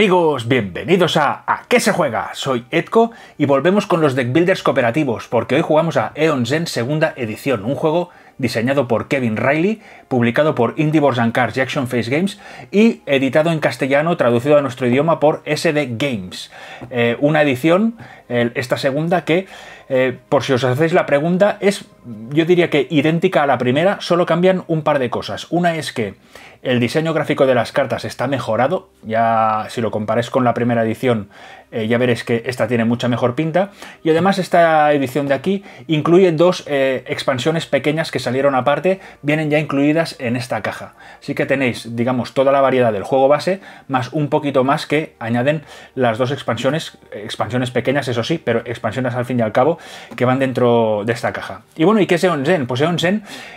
amigos, bienvenidos a ¿A qué se juega? Soy Edco y volvemos con los deck builders cooperativos porque hoy jugamos a Eon Zen segunda edición, un juego diseñado por Kevin Riley, publicado por Indie and Cards y Action Face Games y editado en castellano, traducido a nuestro idioma por SD Games. Eh, una edición, esta segunda, que eh, por si os hacéis la pregunta, es yo diría que idéntica a la primera, solo cambian un par de cosas. Una es que el diseño gráfico de las cartas está mejorado, ya si lo comparáis con la primera edición eh, ya veréis que esta tiene mucha mejor pinta. Y además esta edición de aquí incluye dos eh, expansiones pequeñas que salieron aparte, vienen ya incluidas en esta caja. Así que tenéis, digamos, toda la variedad del juego base, más un poquito más que añaden las dos expansiones, expansiones pequeñas, eso sí, pero expansiones al fin y al cabo, que van dentro de esta caja. Y bueno, ¿y qué es Eon Pues Eon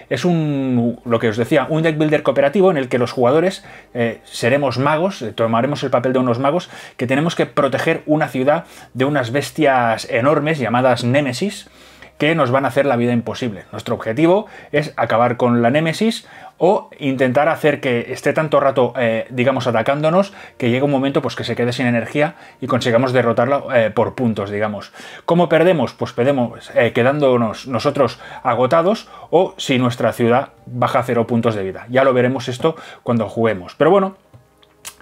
es un, lo que os decía, un deck builder cooperativo en el que los jugadores eh, seremos magos, tomaremos el papel de unos magos, que tenemos que proteger una ciudad de unas bestias enormes llamadas Némesis que nos van a hacer la vida imposible. Nuestro objetivo es acabar con la Némesis o intentar hacer que esté tanto rato, eh, digamos, atacándonos, que llegue un momento pues, que se quede sin energía y consigamos derrotarla eh, por puntos, digamos. ¿Cómo perdemos? Pues perdemos eh, quedándonos nosotros agotados o si nuestra ciudad baja a cero puntos de vida. Ya lo veremos esto cuando juguemos. Pero bueno,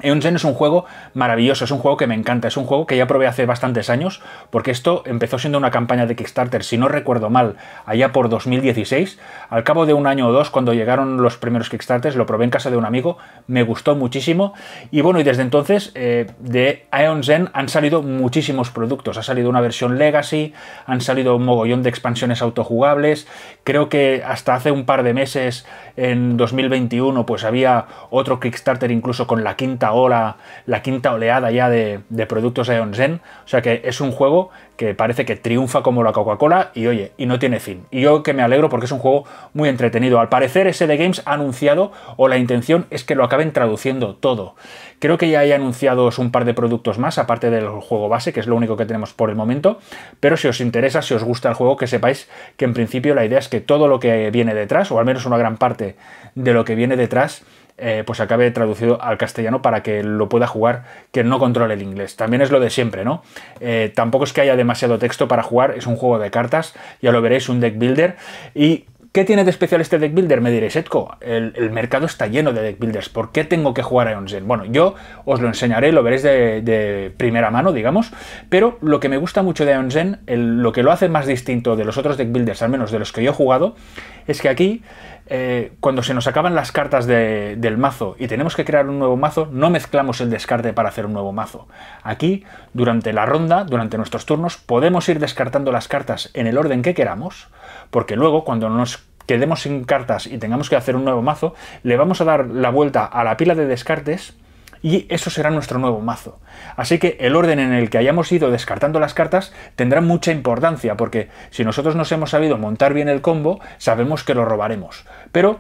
Zen es un juego maravilloso, es un juego que me encanta, es un juego que ya probé hace bastantes años, porque esto empezó siendo una campaña de Kickstarter, si no recuerdo mal, allá por 2016. Al cabo de un año o dos, cuando llegaron los primeros Kickstarters, lo probé en casa de un amigo, me gustó muchísimo. Y bueno, y desde entonces eh, de Aeon Zen han salido muchísimos productos. Ha salido una versión Legacy, han salido un mogollón de expansiones autojugables. Creo que hasta hace un par de meses, en 2021, pues había otro Kickstarter incluso con la quinta o la quinta oleada ya de, productos de Onsen, O sea que es un juego que parece que triunfa como la Coca-Cola y oye, y no tiene fin. Y yo que me alegro porque es un juego muy entretenido. Al parecer ese de Games ha anunciado o la intención es que lo acaben traduciendo todo. Creo que ya hay anunciados un par de productos más, aparte del juego base, que es lo único que tenemos por el momento. Pero si os interesa, si os gusta el juego, que sepáis que en principio la idea es que todo lo que viene detrás, o al menos una gran parte de lo que viene detrás, eh, pues acabe traducido al castellano para que lo pueda jugar que no controle el inglés. También es lo de siempre, ¿no? Eh, tampoco es que haya demasiado texto para jugar, es un juego de cartas, ya lo veréis, un deck builder. ¿Y qué tiene de especial este deck builder? Me diréis, etco el, mercado está lleno de deck builders, ¿por qué tengo que jugar a onsen Bueno, yo os lo enseñaré, lo veréis de, primera mano, digamos, pero lo que me gusta mucho de onsen lo que lo hace más distinto de los otros deck builders, al menos de los que yo he jugado, es que aquí eh, cuando se nos acaban las cartas del mazo y tenemos que crear un nuevo mazo, no mezclamos el descarte para hacer un nuevo mazo. Aquí, durante la ronda, durante nuestros turnos, podemos ir descartando las cartas en el orden que queramos, porque luego, cuando nos quedemos sin cartas y tengamos que hacer un nuevo mazo, le vamos a dar la vuelta a la pila de descartes y eso será nuestro nuevo mazo. Así que el orden en el que hayamos ido descartando las cartas tendrá mucha importancia, porque si nosotros nos hemos sabido montar bien el combo, sabemos que lo robaremos. Pero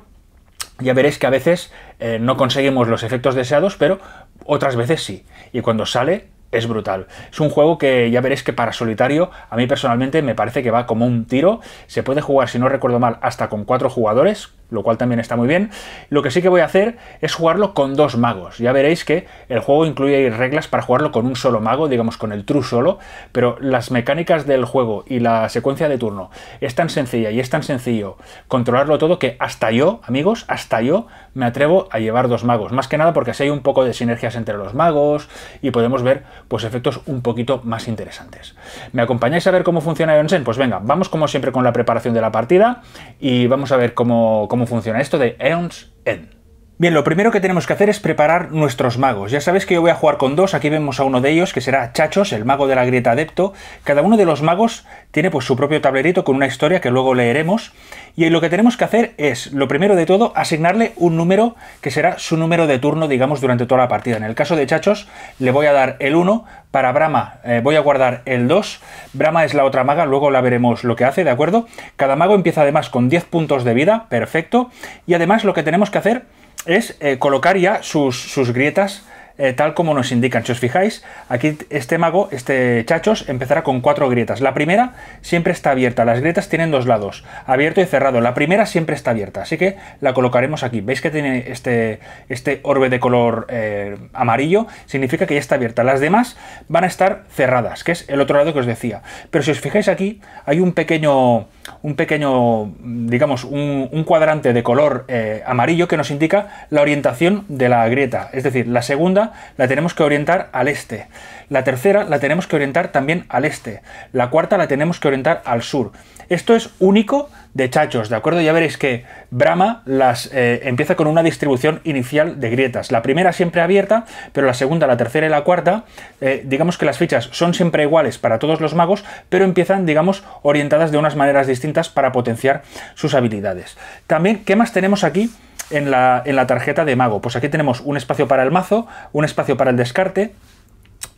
ya veréis que a veces eh, no conseguimos los efectos deseados, pero otras veces sí. Y cuando sale, es brutal. Es un juego que ya veréis que para solitario, a mí personalmente me parece que va como un tiro. Se puede jugar, si no recuerdo mal, hasta con cuatro jugadores, lo cual también está muy bien. Lo que sí que voy a hacer es jugarlo con dos magos. Ya veréis que el juego incluye reglas para jugarlo con un solo mago, digamos con el true solo, pero las mecánicas del juego y la secuencia de turno es tan sencilla y es tan sencillo controlarlo todo que hasta yo, amigos, hasta yo me atrevo a llevar dos magos. Más que nada porque así hay un poco de sinergias entre los magos y podemos ver pues efectos un poquito más interesantes. ¿Me acompañáis a ver cómo funciona Onsen? Pues venga, vamos como siempre con la preparación de la partida y vamos a ver cómo cómo funciona esto de Eons End. Bien, lo primero que tenemos que hacer es preparar nuestros magos. Ya sabéis que yo voy a jugar con dos, aquí vemos a uno de ellos que será Chachos, el mago de la grieta adepto. Cada uno de los magos tiene pues su propio tablerito con una historia que luego leeremos. Y lo que tenemos que hacer es, lo primero de todo, asignarle un número que será su número de turno, digamos, durante toda la partida. En el caso de Chachos le voy a dar el 1, para Brahma eh, voy a guardar el 2, Brahma es la otra maga, luego la veremos lo que hace, ¿de acuerdo? Cada mago empieza además con 10 puntos de vida, perfecto. Y además lo que tenemos que hacer es eh, colocar ya sus, sus grietas eh, tal como nos indican. Si os fijáis, aquí este mago, este chachos, empezará con cuatro grietas. La primera siempre está abierta, las grietas tienen dos lados, abierto y cerrado. La primera siempre está abierta, así que la colocaremos aquí. ¿Veis que tiene este, este orbe de color eh, amarillo? Significa que ya está abierta. Las demás van a estar cerradas, que es el otro lado que os decía. Pero si os fijáis aquí, hay un pequeño, un pequeño digamos, un, cuadrante de color eh, amarillo que nos indica la orientación de la grieta. Es decir, la segunda la tenemos que orientar al este. La tercera la tenemos que orientar también al este. La cuarta la tenemos que orientar al sur. Esto es único de chachos, ¿de acuerdo? Ya veréis que Brahma las eh, empieza con una distribución inicial de grietas. La primera siempre abierta, pero la segunda, la tercera y la cuarta, eh, digamos que las fichas son siempre iguales para todos los magos, pero empiezan, digamos, orientadas de unas maneras distintas para potenciar sus habilidades. También, ¿qué más tenemos aquí? en la, en la tarjeta de mago. Pues aquí tenemos un espacio para el mazo, un espacio para el descarte,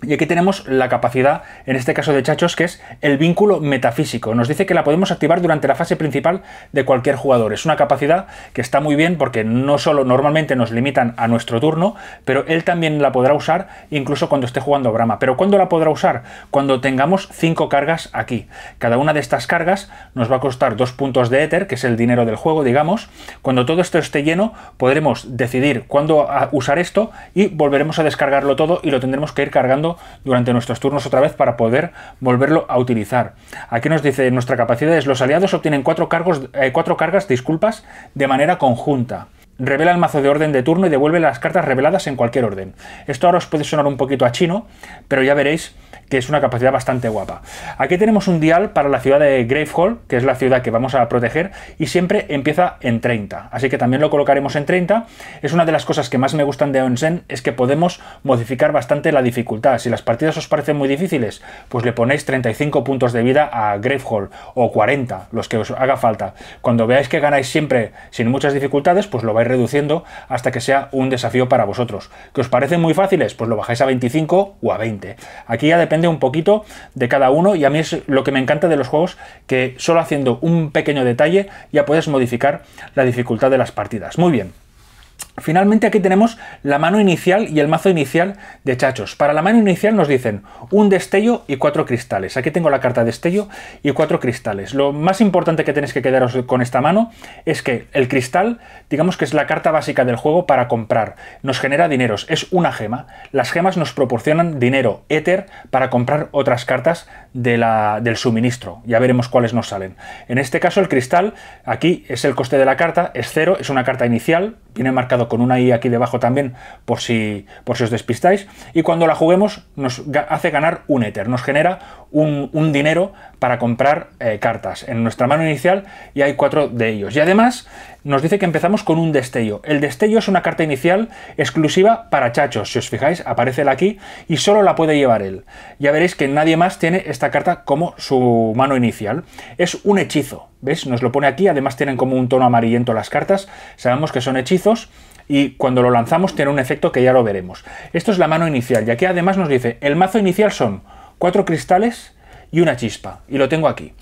y aquí tenemos la capacidad, en este caso de Chachos, que es el vínculo metafísico. Nos dice que la podemos activar durante la fase principal de cualquier jugador. Es una capacidad que está muy bien porque no solo normalmente nos limitan a nuestro turno, pero él también la podrá usar incluso cuando esté jugando Brahma. ¿Pero cuándo la podrá usar? Cuando tengamos cinco cargas aquí. Cada una de estas cargas nos va a costar dos puntos de éter, que es el dinero del juego, digamos. Cuando todo esto esté lleno, podremos decidir cuándo usar esto y volveremos a descargarlo todo y lo tendremos que ir cargando durante nuestros turnos otra vez para poder volverlo a utilizar. Aquí nos dice nuestra capacidad es los aliados obtienen cuatro, cargos, eh, cargas disculpas, de manera conjunta. Revela el mazo de orden de turno y devuelve las cartas reveladas en cualquier orden. Esto ahora os puede sonar un poquito a chino, pero ya veréis es una capacidad bastante guapa. Aquí tenemos un dial para la ciudad de Gravehall, que es la ciudad que vamos a proteger, y siempre empieza en 30, así que también lo colocaremos en 30. Es una de las cosas que más me gustan de Onsen, es que podemos modificar bastante la dificultad. Si las partidas os parecen muy difíciles, pues le ponéis 35 puntos de vida a Hall o 40, los que os haga falta. Cuando veáis que ganáis siempre sin muchas dificultades, pues lo vais reduciendo hasta que sea un desafío para vosotros. ¿Que os parecen muy fáciles? Pues lo bajáis a 25 o a 20. Aquí ya depende un poquito de cada uno y a mí es lo que me encanta de los juegos que solo haciendo un pequeño detalle ya puedes modificar la dificultad de las partidas. Muy bien. Finalmente aquí tenemos la mano inicial y el mazo inicial de chachos. Para la mano inicial nos dicen un destello y cuatro cristales. Aquí tengo la carta destello y cuatro cristales. Lo más importante que tenéis que quedaros con esta mano es que el cristal, digamos que es la carta básica del juego para comprar. Nos genera dineros, es una gema. Las gemas nos proporcionan dinero, éter, para comprar otras cartas de la, del suministro. Ya veremos cuáles nos salen. En este caso, el cristal, aquí es el coste de la carta, es cero, es una carta inicial, viene marcado con una I aquí debajo también, por si, por si os despistáis. Y cuando la juguemos, nos hace ganar un éter, nos genera un, dinero para comprar eh, cartas en nuestra mano inicial y hay cuatro de ellos. Y además nos dice que empezamos con un destello. El destello es una carta inicial exclusiva para chachos. Si os fijáis, aparece aquí y solo la puede llevar él. Ya veréis que nadie más tiene esta carta como su mano inicial. Es un hechizo. ¿Ves? Nos lo pone aquí. Además tienen como un tono amarillento las cartas. Sabemos que son hechizos y cuando lo lanzamos tiene un efecto que ya lo veremos. Esto es la mano inicial, ya que además nos dice, el mazo inicial son cuatro cristales y una chispa. Y lo tengo aquí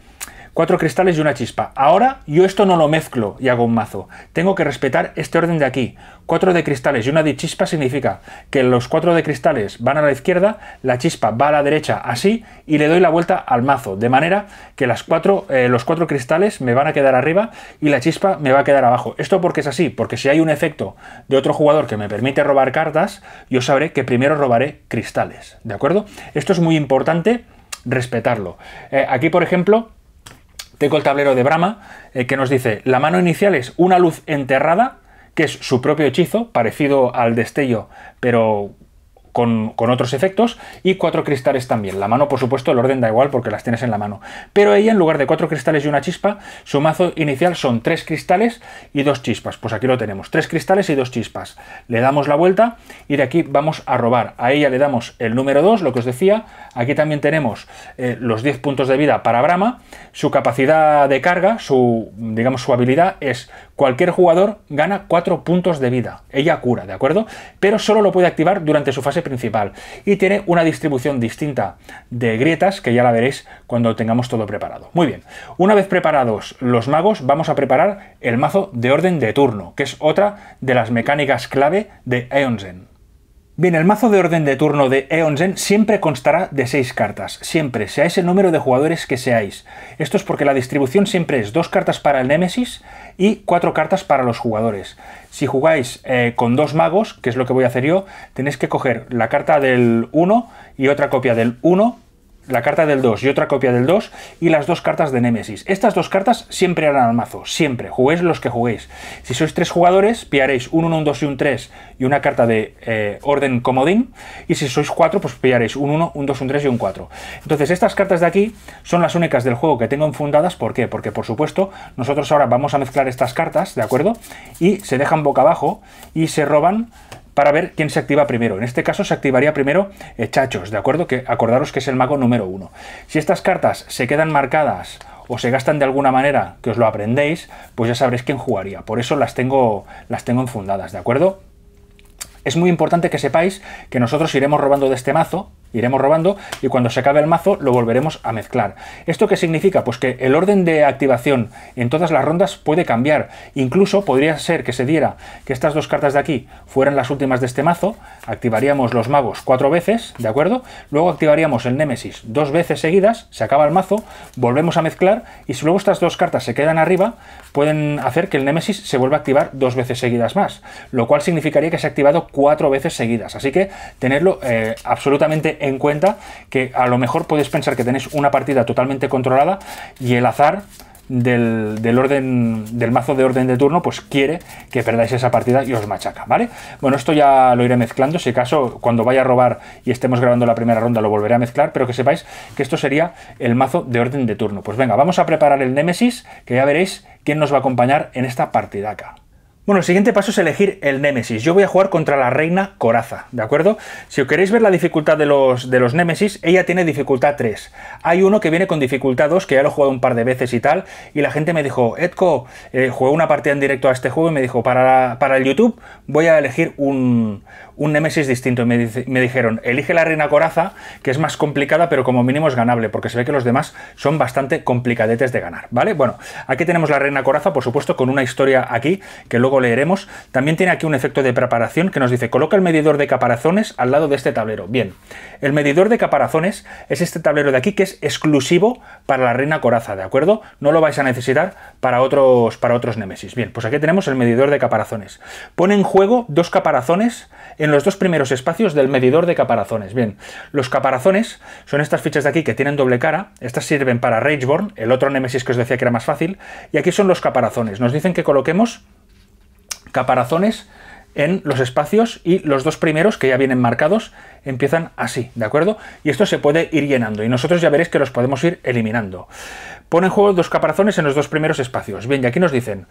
cuatro cristales y una chispa. Ahora yo esto no lo mezclo y hago un mazo. Tengo que respetar este orden de aquí. Cuatro de cristales y una de chispa significa que los cuatro de cristales van a la izquierda, la chispa va a la derecha así y le doy la vuelta al mazo. De manera que cuatro, eh, los cuatro cristales me van a quedar arriba y la chispa me va a quedar abajo. Esto porque es así, porque si hay un efecto de otro jugador que me permite robar cartas, yo sabré que primero robaré cristales. ¿De acuerdo? Esto es muy importante respetarlo. Eh, aquí, por ejemplo, tengo el tablero de Brahma eh, que nos dice, la mano inicial es una luz enterrada, que es su propio hechizo, parecido al destello, pero con, otros efectos y cuatro cristales también. La mano, por supuesto, el orden da igual porque las tienes en la mano. Pero ella, en lugar de cuatro cristales y una chispa, su mazo inicial son tres cristales y dos chispas. Pues aquí lo tenemos, tres cristales y dos chispas. Le damos la vuelta y de aquí vamos a robar. A ella le damos el número 2, lo que os decía. Aquí también tenemos eh, los 10 puntos de vida para Brahma. Su capacidad de carga, su, digamos, su habilidad es cualquier jugador gana 4 puntos de vida. Ella cura, ¿de acuerdo? Pero solo lo puede activar durante su fase principal. Y tiene una distribución distinta de grietas que ya la veréis cuando tengamos todo preparado. Muy bien, una vez preparados los magos, vamos a preparar el mazo de orden de turno, que es otra de las mecánicas clave de Eonzen. Bien, el mazo de orden de turno de Eonzen siempre constará de 6 cartas, siempre, seáis el número de jugadores que seáis. Esto es porque la distribución siempre es 2 cartas para el Némesis y 4 cartas para los jugadores. Si jugáis eh, con dos magos, que es lo que voy a hacer yo, tenéis que coger la carta del 1 y otra copia del 1 la carta del 2 y otra copia del 2 y las dos cartas de Némesis. Estas dos cartas siempre harán al mazo, siempre. Juguéis los que juguéis. Si sois tres jugadores, pillaréis un 1, un 2 y un 3 y una carta de eh, orden comodín. Y si sois 4, pues pillaréis un 1, un 2, un 3 y un 4. Entonces, estas cartas de aquí son las únicas del juego que tengo enfundadas. ¿Por qué? Porque, por supuesto, nosotros ahora vamos a mezclar estas cartas, ¿de acuerdo? Y se dejan boca abajo y se roban para ver quién se activa primero. En este caso se activaría primero eh, Chachos, ¿de acuerdo? Que acordaros que es el mago número uno. Si estas cartas se quedan marcadas o se gastan de alguna manera que os lo aprendéis, pues ya sabréis quién jugaría. Por eso las tengo, las tengo enfundadas, ¿de acuerdo? Es muy importante que sepáis que nosotros iremos robando de este mazo, iremos robando y cuando se acabe el mazo lo volveremos a mezclar. ¿Esto qué significa? Pues que el orden de activación en todas las rondas puede cambiar. Incluso podría ser que se diera que estas dos cartas de aquí fueran las últimas de este mazo, activaríamos los magos cuatro veces, ¿de acuerdo? Luego activaríamos el Némesis dos veces seguidas, se acaba el mazo, volvemos a mezclar y si luego estas dos cartas se quedan arriba, pueden hacer que el Némesis se vuelva a activar dos veces seguidas más, lo cual significaría que se ha activado cuatro veces seguidas. Así que tenerlo eh, absolutamente en cuenta que a lo mejor podéis pensar que tenéis una partida totalmente controlada y el azar del, orden del mazo de orden de turno, pues quiere que perdáis esa partida y os machaca, ¿vale? Bueno, esto ya lo iré mezclando, si acaso cuando vaya a robar y estemos grabando la primera ronda lo volveré a mezclar, pero que sepáis que esto sería el mazo de orden de turno. Pues venga, vamos a preparar el Némesis, que ya veréis quién nos va a acompañar en esta partida acá bueno, el siguiente paso es elegir el Némesis. Yo voy a jugar contra la reina Coraza, ¿de acuerdo? Si os queréis ver la dificultad de los, de los Némesis, ella tiene dificultad 3. Hay uno que viene con dificultad 2, que ya lo he jugado un par de veces y tal, y la gente me dijo, Edco, eh, jugué una partida en directo a este juego y me dijo, para, para el YouTube voy a elegir un, un Nemesis distinto. me, dijeron, elige la Reina Coraza, que es más complicada, pero como mínimo es ganable, porque se ve que los demás son bastante complicadetes de ganar, ¿vale? Bueno, aquí tenemos la Reina Coraza, por supuesto, con una historia aquí, que luego leeremos. También tiene aquí un efecto de preparación que nos dice, coloca el medidor de caparazones al lado de este tablero. Bien, el medidor de caparazones es este tablero de aquí, que es exclusivo para la Reina Coraza, ¿de acuerdo? No lo vais a necesitar para otros, para otros Nemesis. Bien, pues aquí tenemos el medidor de caparazones. Pone en juego dos caparazones en los dos primeros espacios del medidor de caparazones. Bien, los caparazones son estas fichas de aquí que tienen doble cara, estas sirven para Rageborn, el otro Nemesis que os decía que era más fácil, y aquí son los caparazones. Nos dicen que coloquemos caparazones en los espacios y los dos primeros que ya vienen marcados empiezan así, ¿de acuerdo? Y esto se puede ir llenando y nosotros ya veréis que los podemos ir eliminando. Ponen en juego dos caparazones en los dos primeros espacios. Bien, y aquí nos dicen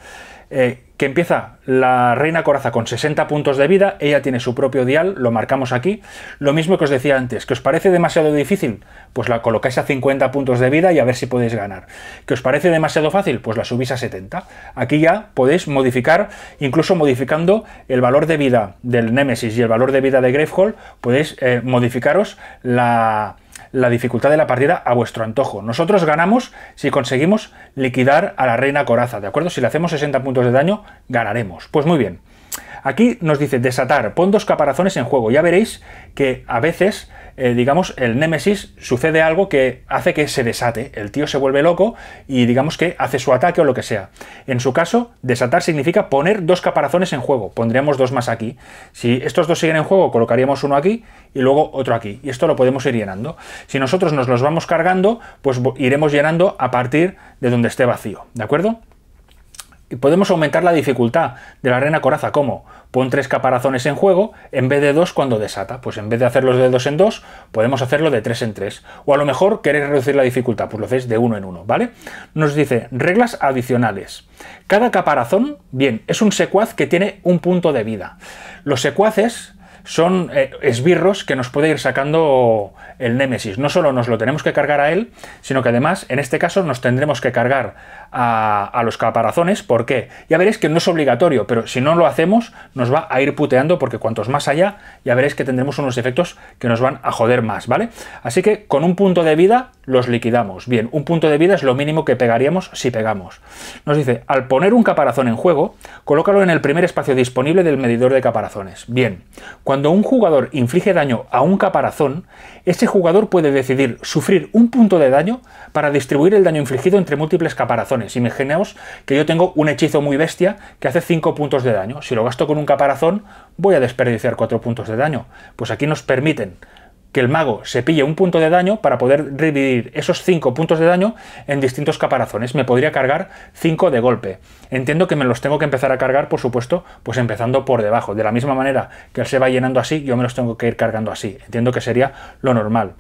eh, que empieza la reina coraza con 60 puntos de vida, ella tiene su propio dial, lo marcamos aquí. Lo mismo que os decía antes, que os parece demasiado difícil, pues la colocáis a 50 puntos de vida y a ver si podéis ganar. Que os parece demasiado fácil, pues la subís a 70. Aquí ya podéis modificar, incluso modificando el valor de vida del Némesis y el valor de vida de hall podéis eh, modificaros la, la dificultad de la partida a vuestro antojo. Nosotros ganamos si conseguimos liquidar a la reina coraza, ¿de acuerdo? Si le hacemos 60 puntos de daño, ganaremos. Pues muy bien. Aquí nos dice desatar, pon dos caparazones en juego. Ya veréis que a veces eh, digamos, el Némesis sucede algo que hace que se desate. El tío se vuelve loco y, digamos, que hace su ataque o lo que sea. En su caso, desatar significa poner dos caparazones en juego. Pondríamos dos más aquí. Si estos dos siguen en juego, colocaríamos uno aquí y luego otro aquí. Y esto lo podemos ir llenando. Si nosotros nos los vamos cargando, pues iremos llenando a partir de donde esté vacío. ¿De acuerdo? Y podemos aumentar la dificultad de la arena coraza. ¿Cómo? Pon tres caparazones en juego en vez de dos cuando desata. Pues en vez de hacerlos de dos en dos, podemos hacerlo de tres en tres. O a lo mejor queréis reducir la dificultad, pues lo hacéis de uno en uno, ¿vale? Nos dice reglas adicionales. Cada caparazón, bien, es un secuaz que tiene un punto de vida. Los secuaces son eh, esbirros que nos puede ir sacando el Némesis. No solo nos lo tenemos que cargar a él, sino que además, en este caso, nos tendremos que cargar a, a los caparazones. ¿Por qué? Ya veréis que no es obligatorio, pero si no lo hacemos, nos va a ir puteando, porque cuantos más allá, ya veréis que tendremos unos efectos que nos van a joder más, ¿vale? Así que con un punto de vida los liquidamos. Bien, un punto de vida es lo mínimo que pegaríamos si pegamos. Nos dice, al poner un caparazón en juego, colócalo en el primer espacio disponible del medidor de caparazones. Bien, cuando un jugador inflige daño a un caparazón, ese jugador puede decidir sufrir un punto de daño para distribuir el daño infligido entre múltiples caparazones. Imaginaos que yo tengo un hechizo muy bestia que hace 5 puntos de daño. Si lo gasto con un caparazón, voy a desperdiciar 4 puntos de daño. Pues aquí nos permiten que el mago se pille un punto de daño para poder dividir esos 5 puntos de daño en distintos caparazones. Me podría cargar 5 de golpe. Entiendo que me los tengo que empezar a cargar, por supuesto, pues empezando por debajo. De la misma manera que él se va llenando así, yo me los tengo que ir cargando así. Entiendo que sería lo normal.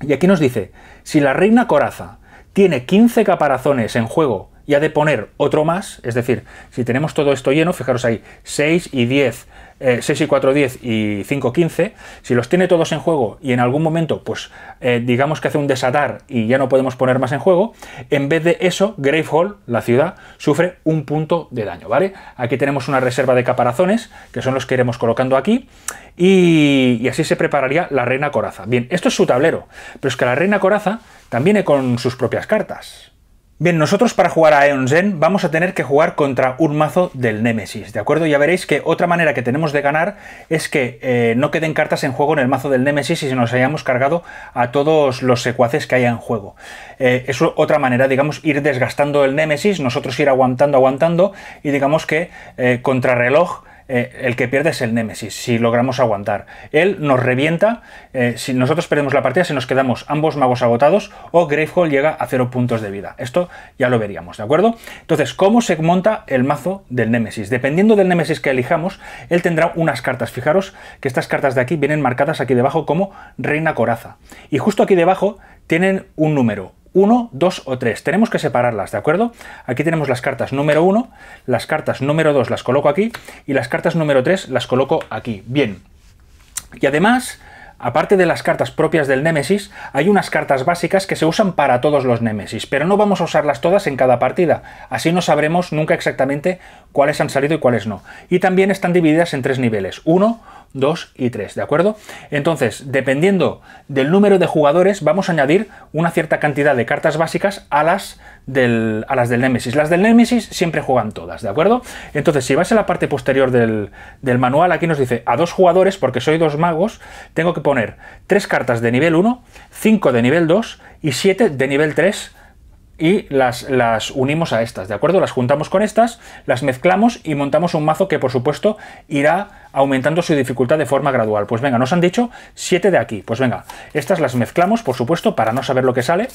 Y aquí nos dice, si la reina coraza tiene 15 caparazones en juego y ha de poner otro más, es decir, si tenemos todo esto lleno, fijaros ahí, 6 y 10, 6 eh, y 4, 10 y 5, 15, si los tiene todos en juego y en algún momento, pues eh, digamos que hace un desatar y ya no podemos poner más en juego, en vez de eso, Grave Hall, la ciudad, sufre un punto de daño, ¿vale? Aquí tenemos una reserva de caparazones, que son los que iremos colocando aquí, y, y así se prepararía la Reina Coraza. Bien, esto es su tablero, pero es que la Reina Coraza también viene con sus propias cartas. Bien, nosotros para jugar a Aeon vamos a tener que jugar contra un mazo del Némesis, ¿de acuerdo? Ya veréis que otra manera que tenemos de ganar es que eh, no queden cartas en juego en el mazo del Némesis y se nos hayamos cargado a todos los secuaces que haya en juego. Eh, es otra manera, digamos, ir desgastando el Némesis, nosotros ir aguantando, aguantando y digamos que eh, contra reloj. Eh, el que pierde es el Némesis, si logramos aguantar. Él nos revienta, eh, si nosotros perdemos la partida, si nos quedamos ambos magos agotados o Gravehall llega a cero puntos de vida. Esto ya lo veríamos, ¿de acuerdo? Entonces, ¿cómo se monta el mazo del Némesis? Dependiendo del Némesis que elijamos, él tendrá unas cartas. Fijaros que estas cartas de aquí vienen marcadas aquí debajo como Reina Coraza. Y justo aquí debajo tienen un número, 1, 2 o 3. Tenemos que separarlas, ¿de acuerdo? Aquí tenemos las cartas número 1, las cartas número 2 las coloco aquí y las cartas número 3 las coloco aquí. Bien. Y además, aparte de las cartas propias del Némesis, hay unas cartas básicas que se usan para todos los Némesis, pero no vamos a usarlas todas en cada partida, así no sabremos nunca exactamente cuáles han salido y cuáles no. Y también están divididas en tres niveles, 1, 2 y 3, ¿de acuerdo? Entonces, dependiendo del número de jugadores, vamos a añadir una cierta cantidad de cartas básicas a las del, a las del Nemesis. Las del Nemesis siempre juegan todas, ¿de acuerdo? Entonces, si vas a la parte posterior del, del manual, aquí nos dice, a dos jugadores, porque soy dos magos, tengo que poner tres cartas de nivel 1, 5 de nivel 2 y 7 de nivel 3 y las, las unimos a estas, ¿de acuerdo? Las juntamos con estas, las mezclamos y montamos un mazo que por supuesto irá aumentando su dificultad de forma gradual. Pues venga, nos han dicho siete de aquí, pues venga, estas las mezclamos por supuesto para no saber lo que sale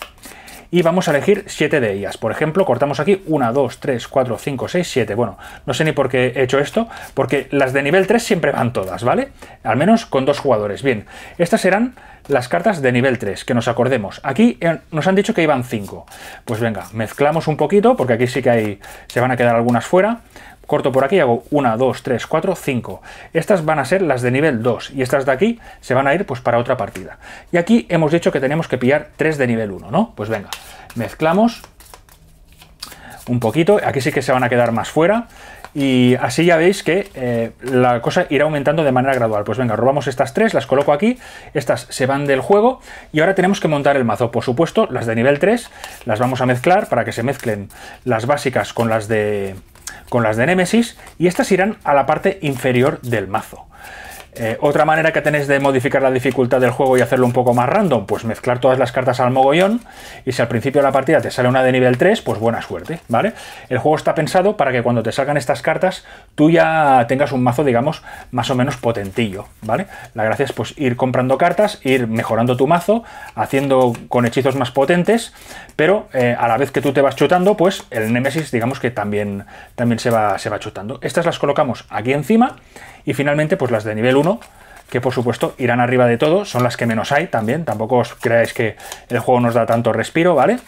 y vamos a elegir siete de ellas. Por ejemplo, cortamos aquí 1, 2, 3, 4, 5, 6, 7. Bueno, no sé ni por qué he hecho esto, porque las de nivel 3 siempre van todas, ¿vale? Al menos con dos jugadores. Bien, estas serán las cartas de nivel 3, que nos acordemos. Aquí eh, nos han dicho que iban 5. Pues venga, mezclamos un poquito, porque aquí sí que hay, se van a quedar algunas fuera. Corto por aquí y hago 1, 2, 3, 4, 5. Estas van a ser las de nivel 2 y estas de aquí se van a ir pues para otra partida. Y aquí hemos dicho que tenemos que pillar 3 de nivel 1, ¿no? Pues venga, mezclamos un poquito. Aquí sí que se van a quedar más fuera. Y así ya veis que eh, la cosa irá aumentando de manera gradual. Pues venga, robamos estas tres, las coloco aquí, estas se van del juego y ahora tenemos que montar el mazo. Por supuesto, las de nivel 3 las vamos a mezclar para que se mezclen las básicas con las de, con las de Nemesis y estas irán a la parte inferior del mazo. Eh, otra manera que tenéis de modificar la dificultad del juego y hacerlo un poco más random, pues mezclar todas las cartas al mogollón y si al principio de la partida te sale una de nivel 3, pues buena suerte, ¿vale? El juego está pensado para que cuando te sacan estas cartas tú ya tengas un mazo, digamos, más o menos potentillo, ¿vale? La gracia es pues ir comprando cartas, ir mejorando tu mazo, haciendo con hechizos más potentes, pero eh, a la vez que tú te vas chutando, pues el Nemesis digamos que también, también se, va, se va chutando. Estas las colocamos aquí encima y finalmente, pues las de nivel 1, que por supuesto irán arriba de todo, son las que menos hay también, tampoco os creáis que el juego nos da tanto respiro, ¿vale?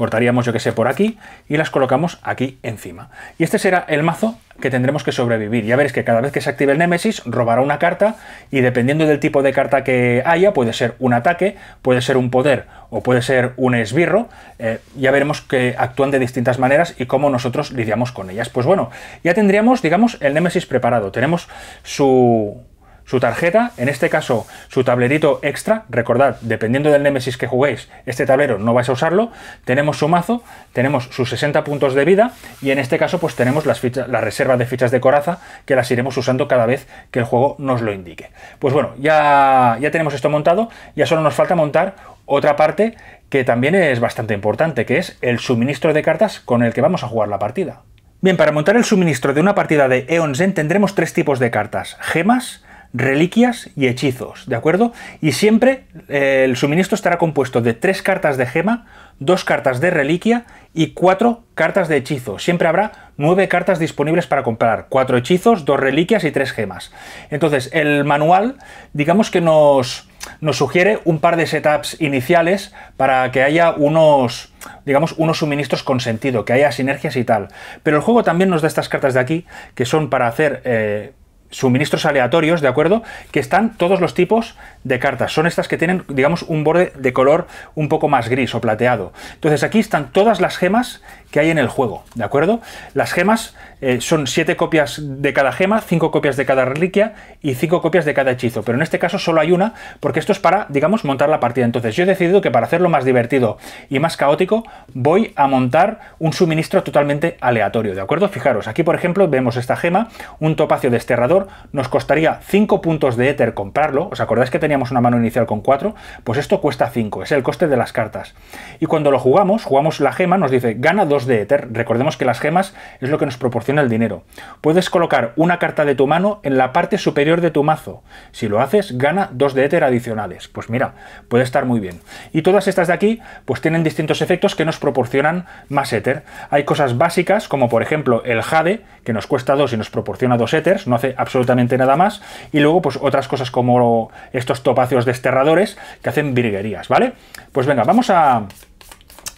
cortaríamos, yo que sé, por aquí y las colocamos aquí encima. Y este será el mazo que tendremos que sobrevivir. Ya veréis que cada vez que se active el Némesis robará una carta y dependiendo del tipo de carta que haya, puede ser un ataque, puede ser un poder o puede ser un esbirro, eh, ya veremos que actúan de distintas maneras y cómo nosotros lidiamos con ellas. Pues bueno, ya tendríamos, digamos, el Némesis preparado. Tenemos su, su tarjeta, en este caso su tablerito extra, recordad, dependiendo del Nemesis que juguéis, este tablero no vais a usarlo, tenemos su mazo, tenemos sus 60 puntos de vida y en este caso pues tenemos las, fichas, reservas de fichas de coraza que las iremos usando cada vez que el juego nos lo indique. Pues bueno, ya, ya tenemos esto montado, ya solo nos falta montar otra parte que también es bastante importante, que es el suministro de cartas con el que vamos a jugar la partida. Bien, para montar el suministro de una partida de Eonzen tendremos tres tipos de cartas, gemas, reliquias y hechizos, ¿de acuerdo? Y siempre eh, el suministro estará compuesto de tres cartas de gema, dos cartas de reliquia y cuatro cartas de hechizo. Siempre habrá nueve cartas disponibles para comprar, cuatro hechizos, dos reliquias y tres gemas. Entonces, el manual, digamos que nos, nos sugiere un par de setups iniciales para que haya unos, digamos, unos suministros con sentido, que haya sinergias y tal. Pero el juego también nos da estas cartas de aquí, que son para hacer... Eh, suministros aleatorios, ¿de acuerdo? Que están todos los tipos de cartas. Son estas que tienen, digamos, un borde de color un poco más gris o plateado. Entonces aquí están todas las gemas que hay en el juego, ¿de acuerdo? Las gemas eh, son 7 copias de cada gema, 5 copias de cada reliquia y 5 copias de cada hechizo, pero en este caso solo hay una porque esto es para, digamos, montar la partida. Entonces yo he decidido que para hacerlo más divertido y más caótico voy a montar un suministro totalmente aleatorio, ¿de acuerdo? Fijaros, aquí por ejemplo vemos esta gema, un topacio desterrador, nos costaría 5 puntos de éter comprarlo, ¿os acordáis que teníamos una mano inicial con 4? Pues esto cuesta 5, es el coste de las cartas. Y cuando lo jugamos, jugamos la gema, nos dice, gana 2 de éter. Recordemos que las gemas es lo que nos proporciona el dinero. Puedes colocar una carta de tu mano en la parte superior de tu mazo. Si lo haces, gana dos de éter adicionales. Pues mira, puede estar muy bien. Y todas estas de aquí, pues tienen distintos efectos que nos proporcionan más éter. Hay cosas básicas, como por ejemplo el Jade, que nos cuesta dos y nos proporciona dos éters. no hace absolutamente nada más. Y luego, pues otras cosas como estos topacios desterradores que hacen virguerías, ¿vale? Pues venga, vamos a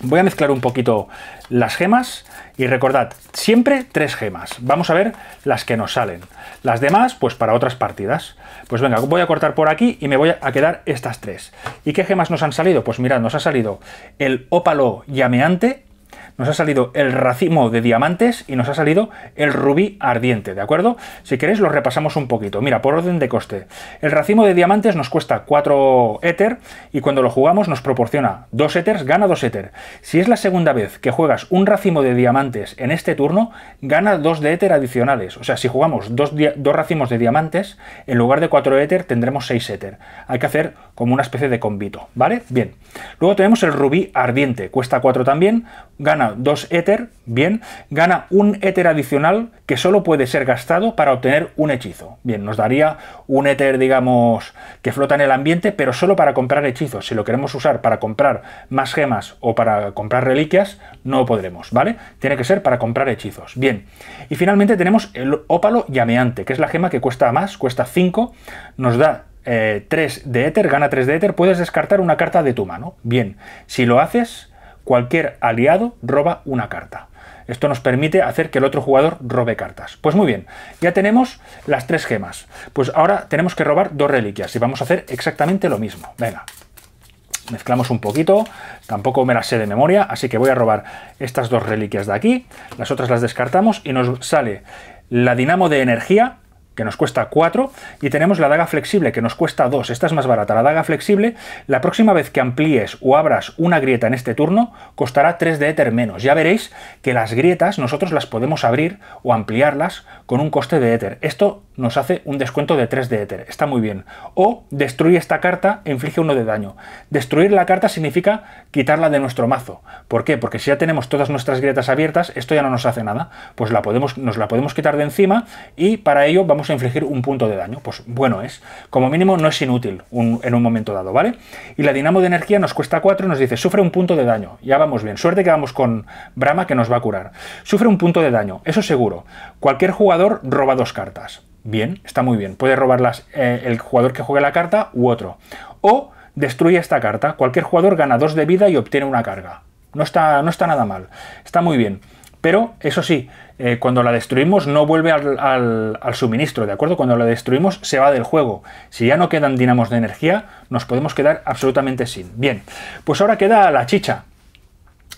Voy a mezclar un poquito las gemas y recordad, siempre tres gemas. Vamos a ver las que nos salen. Las demás, pues para otras partidas. Pues venga, voy a cortar por aquí y me voy a quedar estas tres. ¿Y qué gemas nos han salido? Pues mirad, nos ha salido el ópalo llameante, nos ha salido el racimo de diamantes y nos ha salido el rubí ardiente, ¿de acuerdo? Si queréis lo repasamos un poquito. Mira, por orden de coste. El racimo de diamantes nos cuesta 4 éter y cuando lo jugamos nos proporciona 2 éteres, gana 2 éter. Si es la segunda vez que juegas un racimo de diamantes en este turno, gana 2 de éter adicionales. O sea, si jugamos 2 racimos de diamantes, en lugar de 4 éter tendremos 6 éter. Hay que hacer como una especie de convito, ¿vale? Bien. Luego tenemos el rubí ardiente, cuesta 4 también, gana dos éter, bien, gana un éter adicional que solo puede ser gastado para obtener un hechizo. Bien, nos daría un éter, digamos, que flota en el ambiente, pero solo para comprar hechizos. Si lo queremos usar para comprar más gemas o para comprar reliquias, no podremos, ¿vale? Tiene que ser para comprar hechizos. Bien, y finalmente tenemos el ópalo llameante, que es la gema que cuesta más, cuesta 5, nos da 3 eh, de éter, gana 3 de éter, puedes descartar una carta de tu mano. Bien, si lo haces, cualquier aliado roba una carta. Esto nos permite hacer que el otro jugador robe cartas. Pues muy bien, ya tenemos las tres gemas. Pues ahora tenemos que robar dos reliquias y vamos a hacer exactamente lo mismo. Venga, mezclamos un poquito, tampoco me las sé de memoria, así que voy a robar estas dos reliquias de aquí, las otras las descartamos y nos sale la dinamo de energía, que nos cuesta 4, y tenemos la daga flexible, que nos cuesta 2. Esta es más barata. La daga flexible, la próxima vez que amplíes o abras una grieta en este turno, costará 3 de éter menos. Ya veréis que las grietas nosotros las podemos abrir o ampliarlas con un coste de éter. Esto nos hace un descuento de 3 de éter. Está muy bien. O destruye esta carta e inflige uno de daño. Destruir la carta significa quitarla de nuestro mazo. ¿Por qué? Porque si ya tenemos todas nuestras grietas abiertas, esto ya no nos hace nada. Pues la podemos, nos la podemos quitar de encima y para ello vamos a infligir un punto de daño. Pues bueno es. Como mínimo no es inútil en un momento dado, ¿vale? Y la dinamo de energía nos cuesta 4 y nos dice, sufre un punto de daño. Ya vamos bien. Suerte que vamos con Brahma que nos va a curar. Sufre un punto de daño, eso seguro. Cualquier jugador roba dos cartas. Bien, está muy bien. Puede robarlas eh, el jugador que juegue la carta u otro. O destruye esta carta. Cualquier jugador gana dos de vida y obtiene una carga. No está, no está nada mal. Está muy bien. Pero, eso sí, eh, cuando la destruimos no vuelve al, al, suministro, ¿de acuerdo? Cuando la destruimos se va del juego. Si ya no quedan dinamos de energía, nos podemos quedar absolutamente sin. Bien, pues ahora queda la chicha.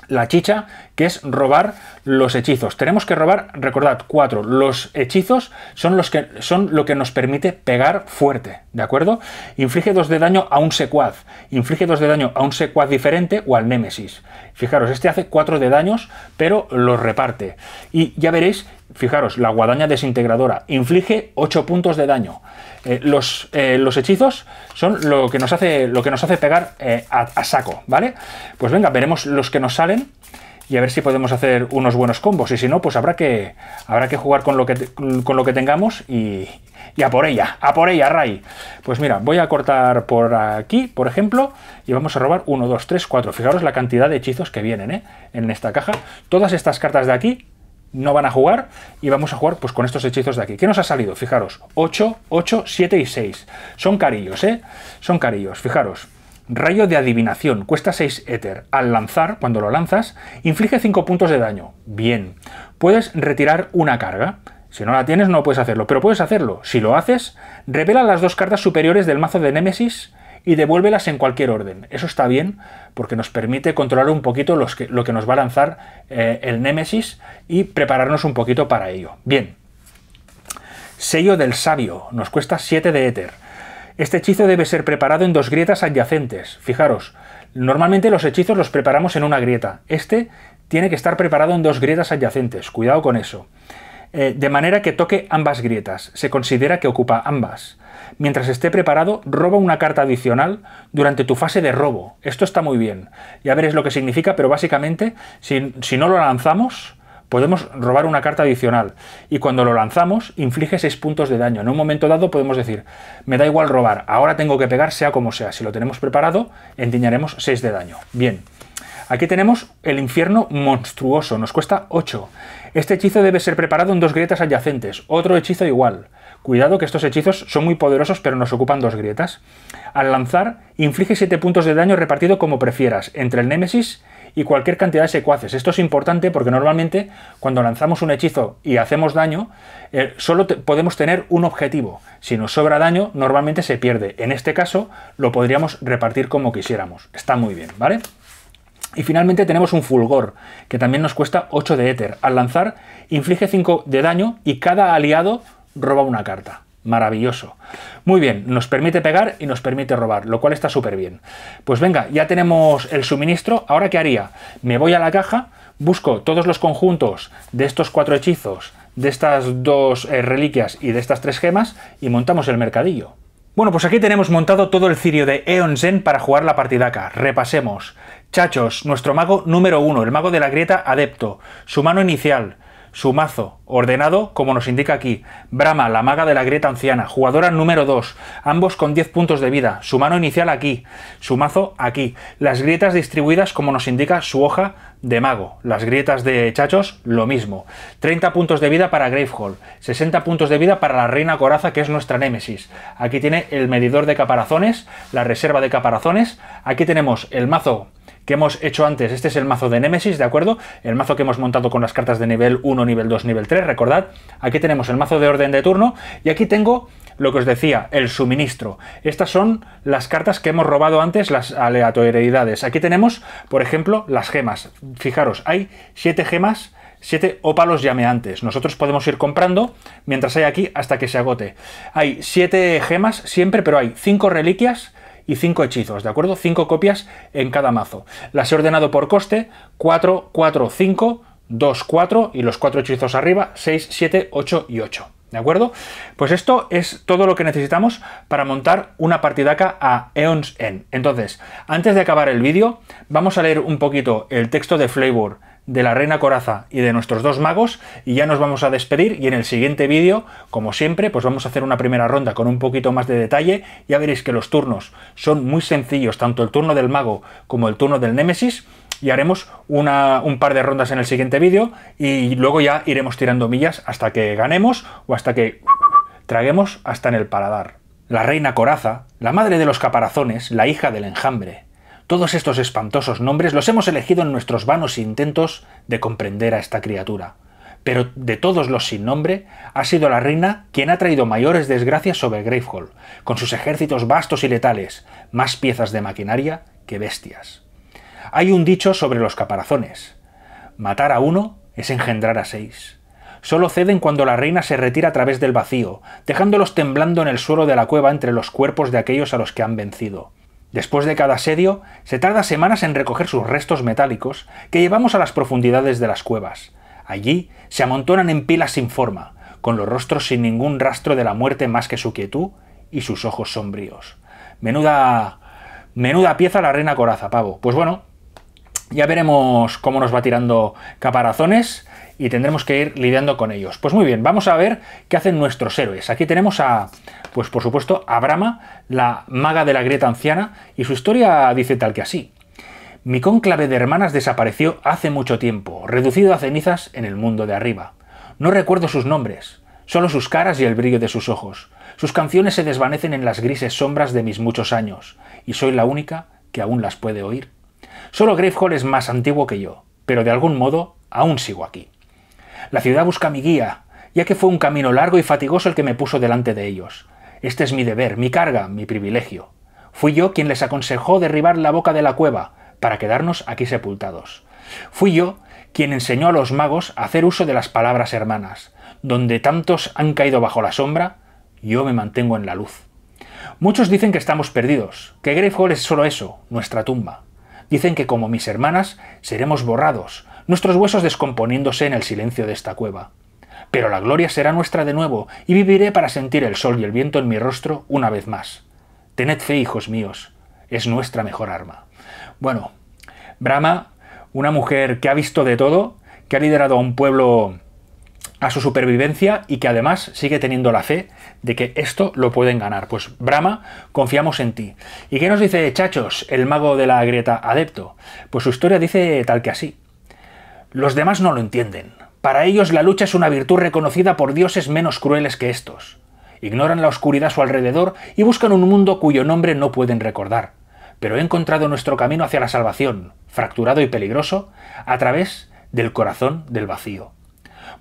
La chicha que es robar los hechizos. Tenemos que robar, recordad, cuatro. Los hechizos son, los que, son lo que nos permite pegar fuerte, ¿de acuerdo? Inflige dos de daño a un secuaz, inflige dos de daño a un secuaz diferente o al némesis. Fijaros, este hace cuatro de daños, pero los reparte. Y ya veréis, fijaros, la guadaña desintegradora inflige 8 puntos de daño. Eh, los, eh, los, hechizos son lo que nos hace, lo que nos hace pegar eh, a saco, ¿vale? Pues venga, veremos los que nos salen y a ver si podemos hacer unos buenos combos. Y si no, pues habrá que, habrá que jugar con lo que, con lo que tengamos y, ya a por ella, a por ella, Ray. Pues mira, voy a cortar por aquí, por ejemplo, y vamos a robar 1, 2, 3, 4. Fijaros la cantidad de hechizos que vienen ¿eh? en esta caja. Todas estas cartas de aquí no van a jugar y vamos a jugar pues con estos hechizos de aquí. ¿Qué nos ha salido? Fijaros, 8, 8, 7 y 6. Son carillos, ¿eh? Son carillos, fijaros. Rayo de adivinación, cuesta 6 éter. Al lanzar, cuando lo lanzas, inflige 5 puntos de daño. Bien. Puedes retirar una carga. Si no la tienes, no puedes hacerlo, pero puedes hacerlo. Si lo haces, revela las dos cartas superiores del mazo de Némesis y devuélvelas en cualquier orden. Eso está bien porque nos permite controlar un poquito lo que nos va a lanzar eh, el Némesis y prepararnos un poquito para ello. Bien. Sello del Sabio. Nos cuesta 7 de éter. Este hechizo debe ser preparado en dos grietas adyacentes. Fijaros, normalmente los hechizos los preparamos en una grieta. Este tiene que estar preparado en dos grietas adyacentes. Cuidado con eso. Eh, de manera que toque ambas grietas. Se considera que ocupa ambas. Mientras esté preparado, roba una carta adicional durante tu fase de robo. Esto está muy bien. Ya veréis lo que significa, pero básicamente, si no lo lanzamos, podemos robar una carta adicional y cuando lo lanzamos inflige 6 puntos de daño. En un momento dado podemos decir, me da igual robar, ahora tengo que pegar sea como sea. Si lo tenemos preparado, endiñaremos 6 de daño. Bien, Aquí tenemos el infierno monstruoso, nos cuesta 8. Este hechizo debe ser preparado en dos grietas adyacentes, otro hechizo igual. Cuidado que estos hechizos son muy poderosos pero nos ocupan dos grietas. Al lanzar, inflige 7 puntos de daño repartido como prefieras, entre el némesis y cualquier cantidad de secuaces. Esto es importante porque normalmente cuando lanzamos un hechizo y hacemos daño, eh, solo podemos tener un objetivo. Si nos sobra daño, normalmente se pierde. En este caso, lo podríamos repartir como quisiéramos. Está muy bien, ¿vale? Y finalmente tenemos un fulgor, que también nos cuesta 8 de éter. Al lanzar, inflige 5 de daño y cada aliado roba una carta. Maravilloso. Muy bien, nos permite pegar y nos permite robar, lo cual está súper bien. Pues venga, ya tenemos el suministro. Ahora, ¿qué haría? Me voy a la caja, busco todos los conjuntos de estos cuatro hechizos, de estas dos eh, reliquias y de estas tres gemas y montamos el mercadillo. Bueno, pues aquí tenemos montado todo el cirio de Eon para jugar la partida acá Repasemos. Chachos, nuestro mago número uno el mago de la grieta adepto. Su mano inicial, su mazo, ordenado como nos indica aquí. Brahma, la maga de la grieta anciana, jugadora número 2, ambos con 10 puntos de vida, su mano inicial aquí, su mazo aquí, las grietas distribuidas como nos indica su hoja de mago, las grietas de chachos lo mismo, 30 puntos de vida para Gravehall, 60 puntos de vida para la reina coraza que es nuestra némesis, aquí tiene el medidor de caparazones, la reserva de caparazones, aquí tenemos el mazo que hemos hecho antes. Este es el mazo de Némesis, ¿de acuerdo? El mazo que hemos montado con las cartas de nivel 1, nivel 2, nivel 3, recordad. Aquí tenemos el mazo de orden de turno y aquí tengo lo que os decía, el suministro. Estas son las cartas que hemos robado antes, las aleatoriedades. Aquí tenemos, por ejemplo, las gemas. Fijaros, hay 7 gemas 7 ópalos llameantes. Nosotros podemos ir comprando mientras hay aquí hasta que se agote. Hay 7 gemas siempre, pero hay 5 reliquias, y 5 hechizos, ¿de acuerdo? 5 copias en cada mazo. Las he ordenado por coste, 4, 4, 5, 2, 4 y los 4 hechizos arriba, 6, 7, 8 y 8. ¿De acuerdo? Pues esto es todo lo que necesitamos para montar una partidaca a Eons End. Entonces, antes de acabar el vídeo, vamos a leer un poquito el texto de Flavor de la Reina Coraza y de nuestros dos magos y ya nos vamos a despedir y en el siguiente vídeo, como siempre, pues vamos a hacer una primera ronda con un poquito más de detalle. Ya veréis que los turnos son muy sencillos, tanto el turno del mago como el turno del Némesis y haremos una, un par de rondas en el siguiente vídeo y luego ya iremos tirando millas hasta que ganemos o hasta que traguemos hasta en el paladar. La Reina Coraza, la madre de los caparazones, la hija del enjambre todos estos espantosos nombres los hemos elegido en nuestros vanos intentos de comprender a esta criatura. Pero de todos los sin nombre, ha sido la reina quien ha traído mayores desgracias sobre Gravehall, con sus ejércitos vastos y letales, más piezas de maquinaria que bestias. Hay un dicho sobre los caparazones. Matar a uno es engendrar a seis. Solo ceden cuando la reina se retira a través del vacío, dejándolos temblando en el suelo de la cueva entre los cuerpos de aquellos a los que han vencido. Después de cada asedio, se tarda semanas en recoger sus restos metálicos que llevamos a las profundidades de las cuevas. Allí se amontonan en pilas sin forma, con los rostros sin ningún rastro de la muerte más que su quietud y sus ojos sombríos. Menuda... Menuda pieza la reina coraza, pavo. Pues bueno, ya veremos cómo nos va tirando caparazones y tendremos que ir lidiando con ellos. Pues muy bien, vamos a ver qué hacen nuestros héroes. Aquí tenemos a, pues por supuesto, a Brahma, la maga de la grieta anciana, y su historia dice tal que así. Mi cónclave de hermanas desapareció hace mucho tiempo, reducido a cenizas en el mundo de arriba. No recuerdo sus nombres, solo sus caras y el brillo de sus ojos. Sus canciones se desvanecen en las grises sombras de mis muchos años, y soy la única que aún las puede oír. Solo Gravehall es más antiguo que yo, pero de algún modo aún sigo aquí. La ciudad busca mi guía, ya que fue un camino largo y fatigoso el que me puso delante de ellos. Este es mi deber, mi carga, mi privilegio. Fui yo quien les aconsejó derribar la boca de la cueva, para quedarnos aquí sepultados. Fui yo quien enseñó a los magos a hacer uso de las palabras hermanas. Donde tantos han caído bajo la sombra, yo me mantengo en la luz. Muchos dicen que estamos perdidos, que Gravehall es solo eso, nuestra tumba. Dicen que como mis hermanas seremos borrados, nuestros huesos descomponiéndose en el silencio de esta cueva. Pero la gloria será nuestra de nuevo, y viviré para sentir el sol y el viento en mi rostro una vez más. Tened fe, hijos míos, es nuestra mejor arma. Bueno, Brahma, una mujer que ha visto de todo, que ha liderado a un pueblo a su supervivencia y que además sigue teniendo la fe de que esto lo pueden ganar. Pues Brahma, confiamos en ti. ¿Y qué nos dice Chachos, el mago de la grieta adepto? Pues su historia dice tal que así. Los demás no lo entienden. Para ellos la lucha es una virtud reconocida por dioses menos crueles que estos. Ignoran la oscuridad a su alrededor y buscan un mundo cuyo nombre no pueden recordar. Pero he encontrado nuestro camino hacia la salvación, fracturado y peligroso, a través del corazón del vacío.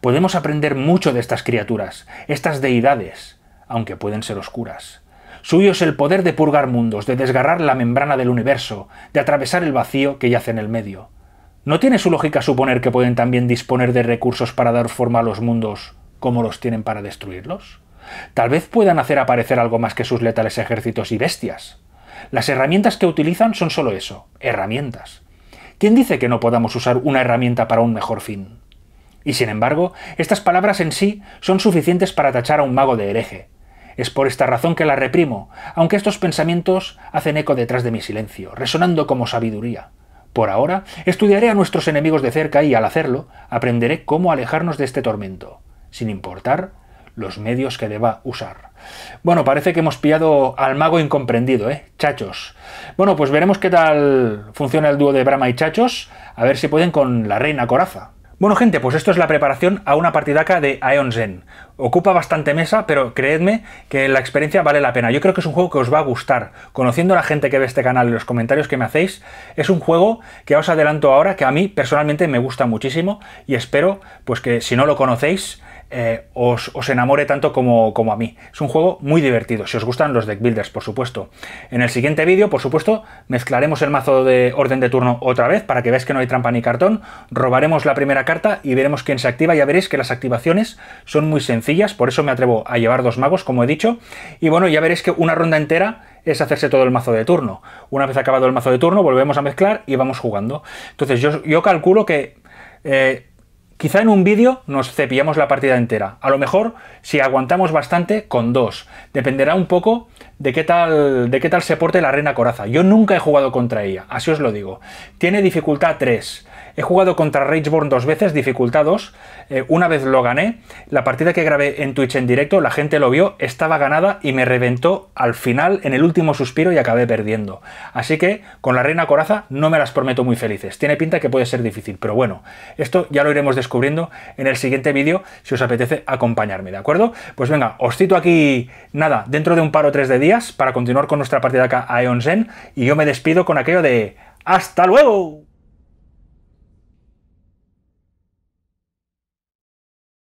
Podemos aprender mucho de estas criaturas, estas deidades, aunque pueden ser oscuras. Suyo es el poder de purgar mundos, de desgarrar la membrana del universo, de atravesar el vacío que yace en el medio. ¿No tiene su lógica suponer que pueden también disponer de recursos para dar forma a los mundos como los tienen para destruirlos? Tal vez puedan hacer aparecer algo más que sus letales ejércitos y bestias. Las herramientas que utilizan son solo eso, herramientas. ¿Quién dice que no podamos usar una herramienta para un mejor fin? Y sin embargo, estas palabras en sí son suficientes para tachar a un mago de hereje. Es por esta razón que la reprimo, aunque estos pensamientos hacen eco detrás de mi silencio, resonando como sabiduría. Por ahora, estudiaré a nuestros enemigos de cerca y al hacerlo, aprenderé cómo alejarnos de este tormento, sin importar los medios que deba usar. Bueno, parece que hemos pillado al mago incomprendido, ¿eh? Chachos. Bueno, pues veremos qué tal funciona el dúo de Brahma y Chachos, a ver si pueden con la reina Coraza. Bueno gente, pues esto es la preparación a una partidaca de Ion Zen. Ocupa bastante mesa, pero creedme que la experiencia vale la pena. Yo creo que es un juego que os va a gustar. Conociendo a la gente que ve este canal y los comentarios que me hacéis, es un juego que os adelanto ahora que a mí personalmente me gusta muchísimo y espero pues que si no lo conocéis eh, os, os, enamore tanto como, como, a mí. Es un juego muy divertido, si os gustan los deck builders, por supuesto. En el siguiente vídeo, por supuesto, mezclaremos el mazo de orden de turno otra vez para que veáis que no hay trampa ni cartón. Robaremos la primera carta y veremos quién se activa. Ya veréis que las activaciones son muy sencillas, por eso me atrevo a llevar dos magos, como he dicho. Y bueno, ya veréis que una ronda entera es hacerse todo el mazo de turno. Una vez acabado el mazo de turno, volvemos a mezclar y vamos jugando. Entonces yo, calculo que... Eh, Quizá en un vídeo nos cepillamos la partida entera. A lo mejor, si aguantamos bastante, con dos. Dependerá un poco de qué tal, de qué tal se porte la reina coraza. Yo nunca he jugado contra ella, así os lo digo. Tiene dificultad 3. He jugado contra Rageborn dos veces, dificultados. Eh, una vez lo gané. La partida que grabé en Twitch en directo, la gente lo vio, estaba ganada y me reventó al final, en el último suspiro, y acabé perdiendo. Así que con la Reina Coraza no me las prometo muy felices. Tiene pinta que puede ser difícil, pero bueno, esto ya lo iremos descubriendo en el siguiente vídeo si os apetece acompañarme, ¿de acuerdo? Pues venga, os cito aquí, nada, dentro de un par o tres de días para continuar con nuestra partida acá a Eon y yo me despido con aquello de ¡Hasta luego!